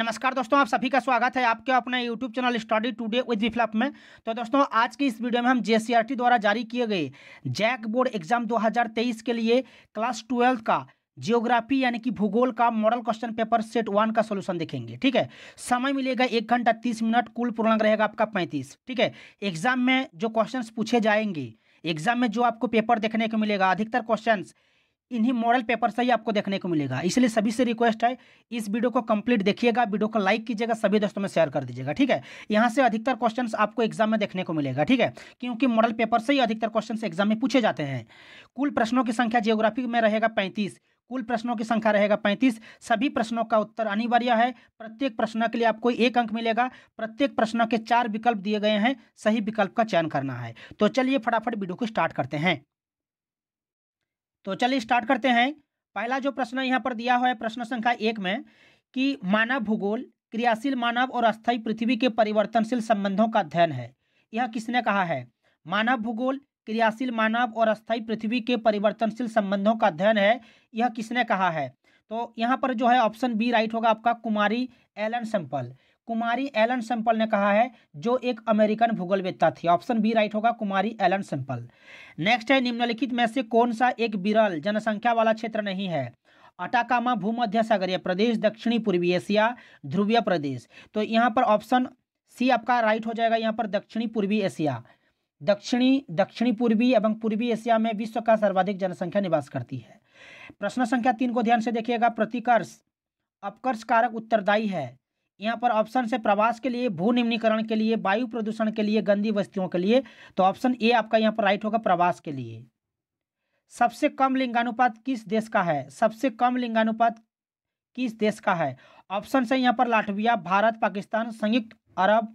नमस्कार दोस्तों आप सभी का स्वागत है आपके अपने YouTube channel study today with विफ्लप में तो दोस्तों आज की इस वीडियो में हम जे द्वारा जारी किए गए जैक बोर्ड एग्जाम 2023 के लिए क्लास ट्वेल्थ का जियोग्राफी यानी कि भूगोल का model question paper set one का सोल्यूशन देखेंगे ठीक है समय मिलेगा एक घंटा तीस मिनट कुल पूर्णांक रहेगा आपका पैंतीस ठीक है एग्जाम में जो क्वेश्चन पूछे जाएंगे एग्जाम में जो आपको पेपर देखने को मिलेगा अधिकतर क्वेश्चन इन्हीं मॉडल पेपर से ही आपको देखने को मिलेगा इसलिए सभी से रिक्वेस्ट है इस वीडियो को कंप्लीट देखिएगा वीडियो को लाइक कीजिएगा सभी दोस्तों में शेयर कर दीजिएगा ठीक है यहाँ से अधिकतर क्वेश्चंस आपको एग्जाम में देखने को मिलेगा ठीक है क्योंकि मॉडल पेपर से ही अधिकतर क्वेश्चंस एग्जाम में पूछे जाते हैं कुल प्रश्नों की संख्या जियोग्राफी में रहेगा पैंतीस कुल प्रश्नों की संख्या रहेगा पैंतीस सभी प्रश्नों का उत्तर अनिवार्य है प्रत्येक प्रश्न के लिए आपको एक अंक मिलेगा प्रत्येक प्रश्न के चार विकल्प दिए गए हैं सही विकल्प का चयन करना है तो चलिए फटाफट वीडियो को स्टार्ट करते हैं तो चलिए स्टार्ट करते हैं पहला जो प्रश्न यहाँ पर दिया हुआ है प्रश्न संख्या एक में कि मानव भूगोल क्रियाशील मानव और अस्थायी पृथ्वी के परिवर्तनशील संबंधों का अध्ययन है यह किसने कहा है मानव भूगोल क्रियाशील मानव और अस्थायी पृथ्वी के परिवर्तनशील संबंधों का अध्ययन है यह किसने कहा है तो यहाँ पर जो है ऑप्शन बी राइट होगा आपका कुमारी एलन सैंपल कुमारी एलन सिंपल ने कहा है जो एक अमेरिकन भूगोलवेत्ता थी ऑप्शन बी राइट होगा कुमारी एलन सिंपल नेक्स्ट है निम्नलिखित में से कौन सा एक बिरल जनसंख्या वाला क्षेत्र नहीं है अटाकामा भूमध्य सागरीय प्रदेश दक्षिणी पूर्वी एशिया ध्रुवीय प्रदेश तो यहाँ पर ऑप्शन सी आपका राइट हो जाएगा यहाँ पर दक्षिणी पूर्वी एशिया दक्षिणी दक्षिणी पूर्वी एवं पूर्वी एशिया में विश्व का सर्वाधिक जनसंख्या निवास करती है प्रश्न संख्या तीन को ध्यान से देखिएगा प्रतिकर्ष अपकर्ष कारक उत्तरदायी है यहाँ पर ऑप्शन से प्रवास के लिए भू निम्नीकरण के लिए वायु प्रदूषण के लिए गंदी वस्तुओं के लिए तो ऑप्शन ए आपका यहाँ पर राइट होगा प्रवास के लिए सबसे कम लिंगानुपात किस देश का है सबसे कम लिंगानुपात किस देश का है ऑप्शन से यहाँ पर लाटविया भारत पाकिस्तान संयुक्त अरब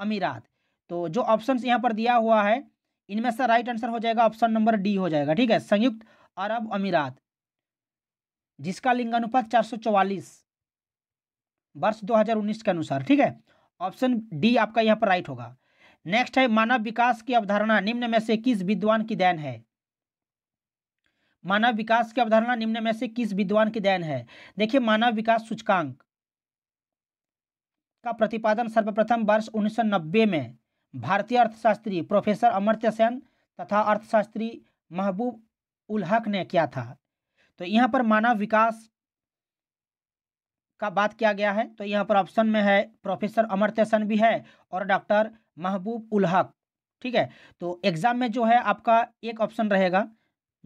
अमीरात तो जो ऑप्शन यहाँ पर दिया हुआ है इनमें से राइट आंसर हो जाएगा ऑप्शन नंबर डी हो जाएगा ठीक है संयुक्त अरब अमीरात जिसका लिंगानुपात चार वर्ष 2019 के अनुसार ठीक है ऑप्शन डी आपका यहाँ पर राइट होगा नेक्स्ट है मानव विकास की अवधारणा निम्न में से किस विद्वान की देन है मानव विकास की अवधारणा निम्न में से किस विद्वान की देन है देखिए मानव विकास सूचकांक का प्रतिपादन सर्वप्रथम वर्ष 1990 में भारतीय अर्थशास्त्री प्रोफेसर अमर्त्य सेन तथा अर्थशास्त्री महबूब उल हक ने किया था तो यहाँ पर मानव विकास का बात किया गया है तो यहाँ पर ऑप्शन में है प्रोफेसर अमरत्य सन भी है और डॉक्टर महबूब उल हक ठीक है तो एग्ज़ाम में जो है आपका एक ऑप्शन रहेगा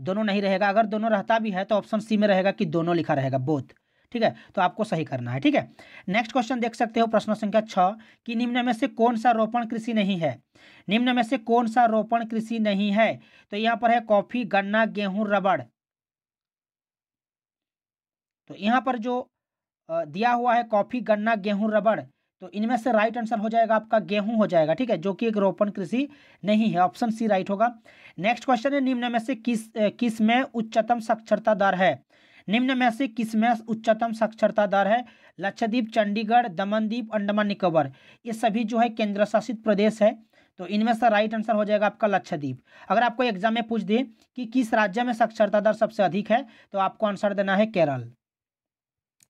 दोनों नहीं रहेगा अगर दोनों रहता भी है तो ऑप्शन सी में रहेगा कि दोनों लिखा रहेगा बोथ ठीक है तो आपको सही करना है ठीक है नेक्स्ट क्वेश्चन देख सकते हो प्रश्न संख्या छः कि निम्न में से कौन सा रोपण कृषि नहीं है निम्न में से कौन सा रोपण कृषि नहीं है तो यहाँ पर है कॉफ़ी गन्ना गेहूं रबड़ तो यहाँ पर जो दिया हुआ है कॉफ़ी गन्ना गेहूं रबड़ तो इनमें से राइट आंसर हो जाएगा आपका गेहूं हो जाएगा ठीक है जो कि एक रोपण कृषि नहीं है ऑप्शन सी राइट होगा नेक्स्ट क्वेश्चन है निम्न में से किस किस में उच्चतम साक्षरता दर है निम्न में से किस में उच्चतम साक्षरता दर है लक्षद्वीप चंडीगढ़ दमनदीप अंडमान निकोबर ये सभी जो है केंद्र शासित प्रदेश है तो इनमें से राइट आंसर हो जाएगा आपका लक्षद्वीप अगर आपको एग्जाम में पूछ दे कि किस राज्य में साक्षरता दर सबसे अधिक है तो आपको आंसर देना है केरल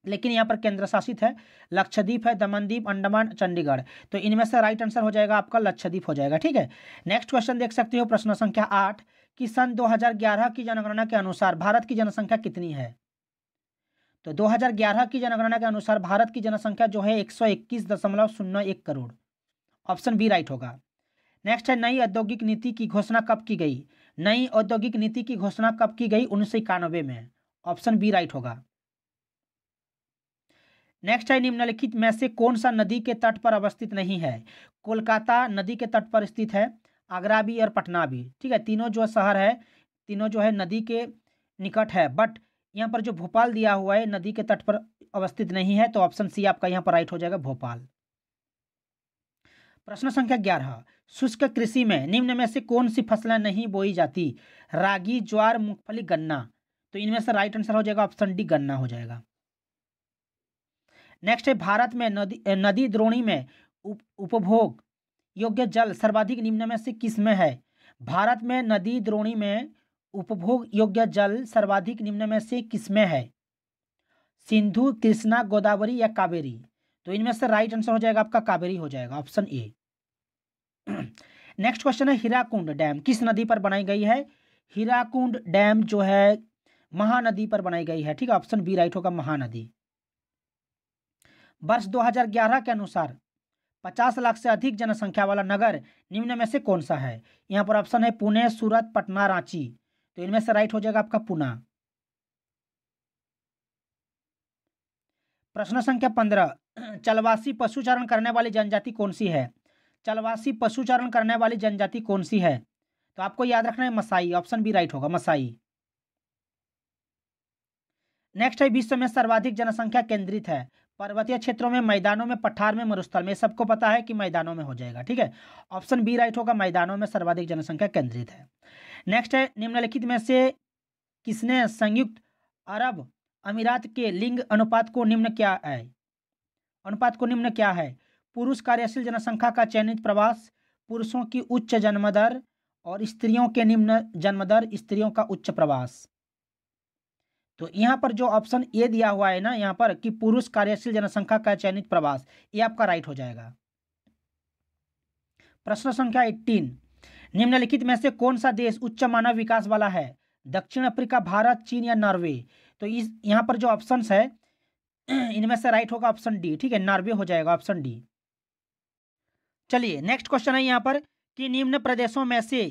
लेकिन यहाँ पर केंद्र शासित है लक्षद्वीप है दमनदीप अंडमान चंडीगढ़ तो इनमें से राइट आंसर हो जाएगा आपका लक्षद्वीप हो जाएगा ठीक है नेक्स्ट क्वेश्चन देख सकते हो प्रश्न संख्या आठ कि सन 2011 की जनगणना के अनुसार भारत की जनसंख्या कितनी है तो 2011 की जनगणना के अनुसार भारत की जनसंख्या जो है एक करोड़ ऑप्शन बी राइट होगा नेक्स्ट है नई औद्योगिक नीति की घोषणा कब की गई नई औद्योगिक नीति की घोषणा कब की गई उन्नीस में ऑप्शन बी राइट होगा नेक्स्ट है निम्नलिखित में से कौन सा नदी के तट पर अवस्थित नहीं है कोलकाता नदी के तट पर स्थित है आगरा भी और पटना भी ठीक है तीनों जो शहर है तीनों जो है नदी के निकट है बट यहाँ पर जो भोपाल दिया हुआ है नदी के तट पर अवस्थित नहीं है तो ऑप्शन सी आपका यहाँ पर राइट हो जाएगा भोपाल प्रश्न संख्या ग्यारह शुष्क कृषि में निम्न में से कौन सी फसलें नहीं बोई जाती रागी ज्वार मूंगफली गन्ना तो इनमें से राइट आंसर हो जाएगा ऑप्शन डी गन्ना हो जाएगा नेक्स्ट है भारत में नदी नदी द्रोणी में उप, उपभोग योग्य जल सर्वाधिक निम्न में से किस में है भारत में नदी द्रोणी में उपभोग योग्य जल सर्वाधिक निम्न में से किस में है सिंधु कृष्णा गोदावरी या कावेरी तो इनमें से राइट आंसर हो जाएगा आपका कावेरी हो जाएगा ऑप्शन ए नेक्स्ट क्वेश्चन है हीराकुंड डैम किस नदी पर बनाई गई है हीराकुंड डैम जो है महानदी पर बनाई गई है ठीक है ऑप्शन बी राइट होगा महानदी वर्ष 2011 के अनुसार 50 लाख से अधिक जनसंख्या वाला नगर निम्न में से कौन सा है यहाँ पर ऑप्शन है पुणे सूरत पटना रांची तो इनमें से राइट हो जाएगा आपका पुणे प्रश्न संख्या पंद्रह चलवासी पशुचारण करने वाली जनजाति कौन सी है चलवासी पशुचारण करने वाली जनजाति कौन सी है तो आपको याद रखना है मसाई ऑप्शन बी राइट होगा मसाई नेक्स्ट है विश्व में सर्वाधिक जनसंख्या केंद्रित है पर्वतीय क्षेत्रों में मैदानों में पठार में मरुस्थल में सबको पता है कि मैदानों में हो जाएगा ठीक है ऑप्शन बी राइट होगा मैदानों में सर्वाधिक जनसंख्या केंद्रित है नेक्स्ट है निम्नलिखित में से किसने संयुक्त अरब अमीरात के लिंग अनुपात को निम्न क्या है अनुपात को निम्न क्या है पुरुष कार्यशील जनसंख्या का चयनित प्रवास पुरुषों की उच्च जन्मदर और स्त्रियों के निम्न जन्मदर स्त्रियों का उच्च प्रवास तो यहाँ पर जो ऑप्शन ए दिया हुआ है ना यहाँ पर कि पुरुष कार्यशील जनसंख्या का चयनित प्रवास ये आपका राइट हो जाएगा प्रश्न संख्या एट्टीन निम्नलिखित में से कौन सा देश उच्च मानव विकास वाला है दक्षिण अफ्रीका भारत चीन या नॉर्वे तो इस यहाँ पर जो ऑप्शन है इनमें से राइट होगा ऑप्शन डी ठीक है नॉर्वे हो जाएगा ऑप्शन डी चलिए नेक्स्ट क्वेश्चन है यहाँ पर कि निम्न प्रदेशों में से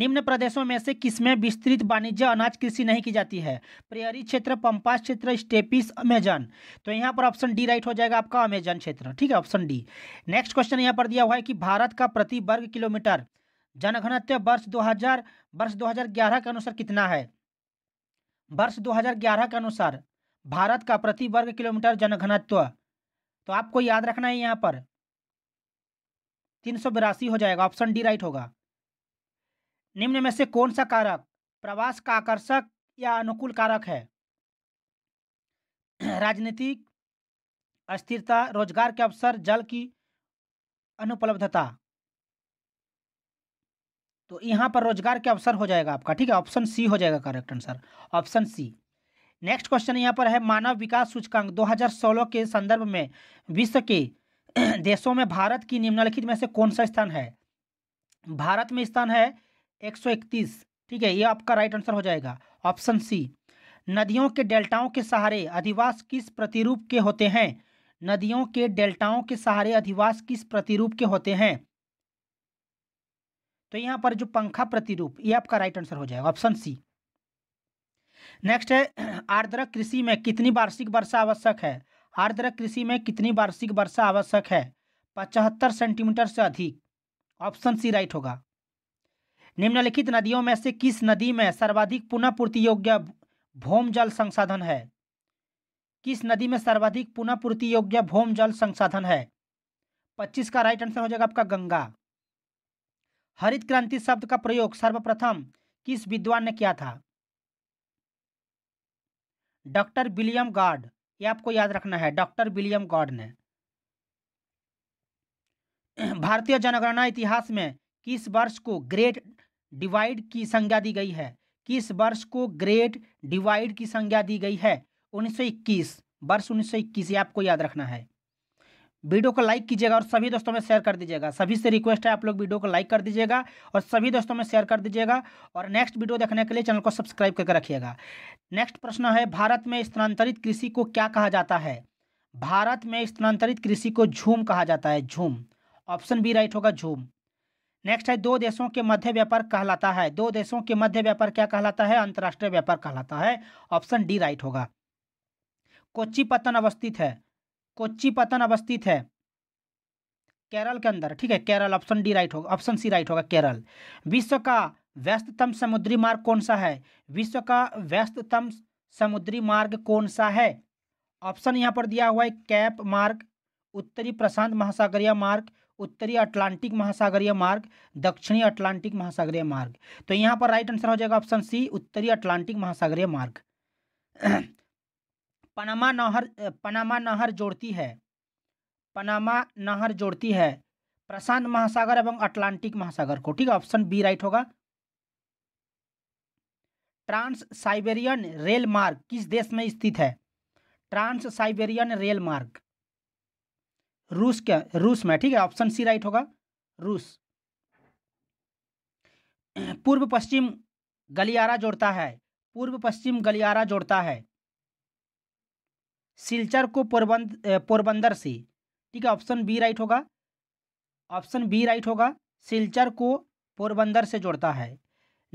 निम्न प्रदेशों में से किसमें विस्तृत वाणिज्य अनाज कृषि नहीं की जाती है प्रेयरी क्षेत्र पंपास क्षेत्र स्टेपिस अमेजन तो यहाँ पर ऑप्शन डी राइट हो जाएगा आपका अमेजन क्षेत्र ठीक है ऑप्शन डी नेक्स्ट क्वेश्चन यहाँ पर दिया हुआ है कि भारत का प्रति वर्ग किलोमीटर जनघनत्व वर्ष 2000 वर्ष 2011 के अनुसार कितना है वर्ष 2011 के अनुसार भारत का प्रति वर्ग किलोमीटर जनघनत्व तो आपको याद रखना है यहाँ पर तीन हो जाएगा ऑप्शन डी राइट होगा निम्न में से कौन सा कारक प्रवास का आकर्षक या अनुकूल कारक है राजनीतिक अस्थिरता रोजगार के अवसर जल की अनुपलब्धता तो यहाँ पर रोजगार के अवसर हो जाएगा आपका ठीक है ऑप्शन सी हो जाएगा correct answer option C next question यहाँ पर है मानव विकास सूचकांक 2016 के संदर्भ में विश्व के देशों में भारत की निम्नलिखित में से कौन सा स्थान है भारत में स्थान है 131 ठीक है ये आपका राइट आंसर हो जाएगा ऑप्शन सी नदियों के डेल्टाओं के सहारे अधिवास किस प्रतिरूप के होते हैं नदियों के डेल्टाओं के सहारे अधिवास किस प्रतिरूप के होते हैं तो यहाँ पर जो पंखा प्रतिरूप ये आपका राइट आंसर हो जाएगा ऑप्शन सी नेक्स्ट है आर्द्रक कृषि में कितनी वार्षिक वर्षा आवश्यक है आर्द्रक कृषि में कितनी वार्षिक वर्षा आवश्यक है पचहत्तर सेंटीमीटर से अधिक ऑप्शन सी राइट होगा निम्नलिखित नदियों में से किस नदी में सर्वाधिक पुनः पूर्ति योग्य भौम जल संसाधन है किस नदी में सर्वाधिक पुनः पूर्ति योग्य भौम जल संसाधन है पच्चीस का राइट आंसर हो जाएगा आपका गंगा हरित क्रांति शब्द का प्रयोग सर्वप्रथम किस विद्वान ने किया था डॉक्टर विलियम गॉड ये आपको याद रखना है डॉक्टर विलियम गॉड ने भारतीय जनगणना इतिहास में किस वर्ष को ग्रेट डिवाइड की संज्ञा दी गई है किस वर्ष को ग्रेट डिवाइड की संज्ञा दी गई है 1921 वर्ष 1921 ये आपको याद रखना है वीडियो को लाइक कीजिएगा और सभी दोस्तों में शेयर कर दीजिएगा सभी से रिक्वेस्ट है आप लोग वीडियो को लाइक कर दीजिएगा और सभी दोस्तों में शेयर कर दीजिएगा और नेक्स्ट वीडियो देखने के लिए चैनल को सब्सक्राइब करके रखिएगा नेक्स्ट प्रश्न है भारत में स्थानांतरित कृषि को क्या कहा जाता है भारत में स्थानांतरित कृषि को झूम कहा जाता है झूम ऑप्शन बी राइट होगा झूम नेक्स्ट है दो देशों के मध्य व्यापार कहलाता है दो देशों के मध्य व्यापार क्या कहलाता है अंतर्राष्ट्रीय व्यापार कहलाता है ऑप्शन डी राइट होगा कोच्ची पतन अवस्थित है कोच्ची पतन अवस्थित है केरल के अंदर ठीक है केरल ऑप्शन डी राइट होगा ऑप्शन सी राइट होगा केरल विश्व का व्यस्ततम समुद्री मार्ग कौन सा है विश्व का व्यस्ततम समुद्री मार्ग कौन सा है ऑप्शन यहाँ पर दिया हुआ है कैप मार्ग उत्तरी प्रशांत महासागरीय मार्ग उत्तरी अटलांटिक महासागरीय मार्ग दक्षिणी अटलांटिक महासागरीय मार्ग तो यहाँ पर राइट आंसर हो जाएगा ऑप्शन सी उत्तरी अटलांटिक महासागरीय मार्ग पनामा नहर पनामा नहर जोड़ती है पनामा नहर जोड़ती है प्रशांत महासागर एवं अटलांटिक महासागर को ठीक है ऑप्शन बी राइट होगा ट्रांस साइबेरियन रेल मार्ग किस देश में स्थित है ट्रांस साइबेरियन रेल मार्ग रूस क्या रूस में ठीक है ऑप्शन सी राइट होगा रूस पूर्व पश्चिम गलियारा जोड़ता है पूर्व पश्चिम गलियारा जोड़ता है सिलचर को पोरबंद पोरबंदर से ठीक है ऑप्शन बी राइट होगा ऑप्शन बी राइट होगा सिलचर को पोरबंदर से जोड़ता है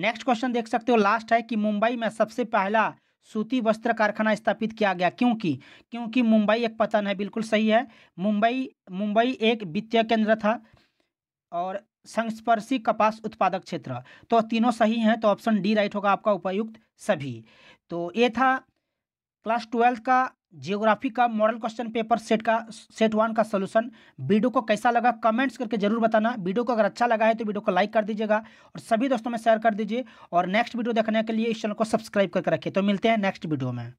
नेक्स्ट क्वेश्चन देख सकते हो लास्ट है कि मुंबई में सबसे पहला सूती वस्त्र कारखाना स्थापित किया गया क्योंकि क्योंकि मुंबई एक पतन है बिल्कुल सही है मुंबई मुंबई एक वित्तीय केंद्र था और संस्पर्शी कपास उत्पादक क्षेत्र तो तीनों सही हैं तो ऑप्शन डी राइट होगा आपका उपयुक्त सभी तो ये था क्लास ट्वेल्थ का जियोग्राफी का मॉडल क्वेश्चन पेपर सेट का सेट वन का सोल्यूशन वीडियो को कैसा लगा कमेंट्स करके जरूर बताना वीडियो को अगर अच्छा लगा है तो वीडियो को लाइक कर दीजिएगा और सभी दोस्तों में शेयर कर दीजिए और नेक्स्ट वीडियो देखने के लिए इस चैनल को सब्सक्राइब करके रखिए तो मिलते हैं नेक्स्ट वीडियो में